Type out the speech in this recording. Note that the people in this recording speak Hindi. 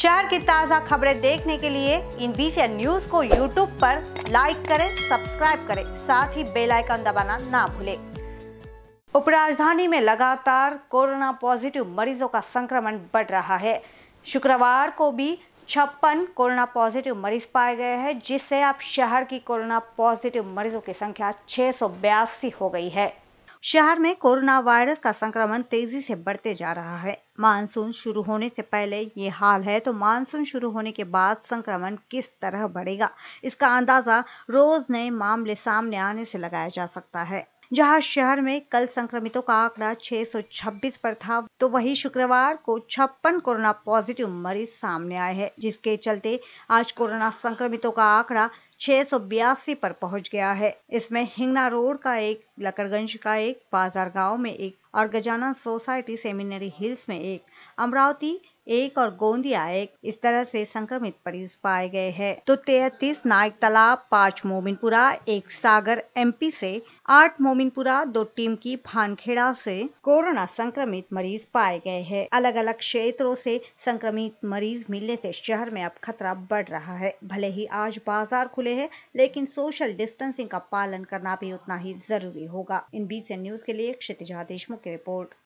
शहर की ताज़ा खबरें देखने के लिए इन बीसी न्यूज को यूट्यूब पर लाइक करें सब्सक्राइब करें साथ ही बेल आइकन दबाना ना भूलें उपराजधानी में लगातार कोरोना पॉजिटिव मरीजों का संक्रमण बढ़ रहा है शुक्रवार को भी छप्पन कोरोना पॉजिटिव मरीज पाए गए हैं जिससे अब शहर की कोरोना पॉजिटिव मरीजों की संख्या छः हो गई है शहर में कोरोना वायरस का संक्रमण तेजी से बढ़ते जा रहा है मानसून शुरू होने से पहले ये हाल है तो मानसून शुरू होने के बाद संक्रमण किस तरह बढ़ेगा इसका अंदाजा रोज नए मामले सामने आने से लगाया जा सकता है जहां शहर में कल संक्रमितों का आंकड़ा 626 पर था तो वही शुक्रवार को छप्पन कोरोना पॉजिटिव मरीज सामने आए हैं जिसके चलते आज कोरोना संक्रमितों का आंकड़ा छह पर पहुंच गया है इसमें हिंगना रोड का एक लकड़गंज का एक बाजार गांव में एक और गजानन सोसाइटी सेमिनरी हिल्स में एक अमरावती एक और गोंदिया एक इस तरह से संक्रमित मरीज पाए गए हैं तो तैतीस नायक तालाब पांच मोमिनपुरा एक सागर एमपी से आठ मोमिनपुरा दो टीम की भानखेड़ा से कोरोना संक्रमित मरीज पाए गए हैं अलग अलग क्षेत्रों से संक्रमित मरीज मिलने से शहर में अब खतरा बढ़ रहा है भले ही आज बाजार खुले हैं लेकिन सोशल डिस्टेंसिंग का पालन करना भी उतना ही जरूरी होगा इन बीच न्यूज के लिए क्षितिजा देशमुख की रिपोर्ट